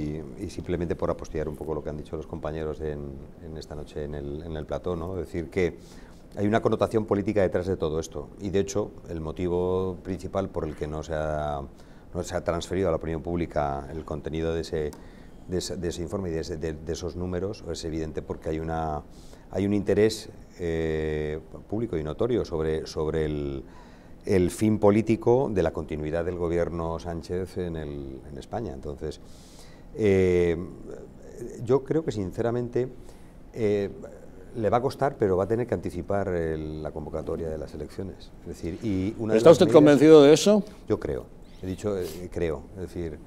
Y, simplemente por apostillar un poco lo que han dicho los compañeros en, esta noche en el, en plató, ¿no? decir que hay una connotación política detrás de todo esto y de hecho el motivo principal por el que no se ha, no se ha transferido a la opinión pública el contenido de ese, de ese, informe y de, esos números es evidente porque hay, una, hay un interés eh, público y notorio sobre, sobre el, fin político de la continuidad del gobierno Sánchez en, en España. Entonces, eh, yo creo que sinceramente eh, le va a costar, pero va a tener que anticipar la convocatoria de las elecciones. Es decir, y ¿Está usted convencido de eso? Yo creo. He dicho eh, creo. Es decir.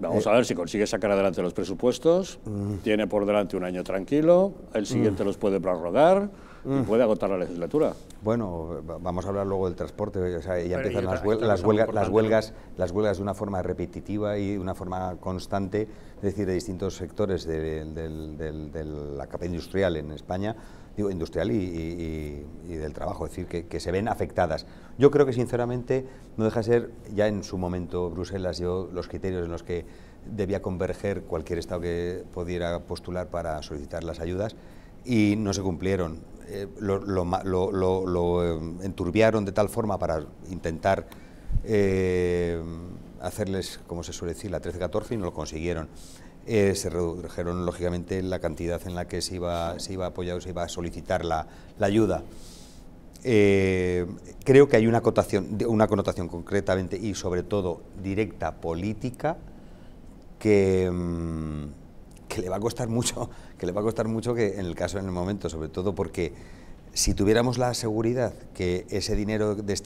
Vamos a ver si consigue sacar adelante los presupuestos. Mm. tiene por delante un año tranquilo. El siguiente mm. los puede prorrogar Mm. puede agotar la legislatura. Bueno, vamos a hablar luego del transporte, ya empiezan las, huelgas, las, huelgas, las huelgas de una forma repetitiva y de una forma constante, es decir, de distintos sectores de, la capa industrial en España, digo, industrial y, del trabajo, es decir, que, se ven afectadas. Yo creo que, sinceramente, no deja de ser, ya en su momento Bruselas yo los criterios en los que debía converger cualquier Estado que pudiera postular para solicitar las ayudas y no se cumplieron. Eh, lo, em, enturbiaron de tal forma para intentar eh, hacerles, como se suele decir, la 13-14 y no lo consiguieron. Eh, se redujeron lógicamente la cantidad en la que se iba, se iba a apoyar o se iba a solicitar la, ayuda. creo que hay una connotación concretamente y sobre todo directa política que, em, que le va a costar mucho, que le va a costar mucho que en el caso en el momento, sobre todo porque si tuviéramos la seguridad que ese dinero de este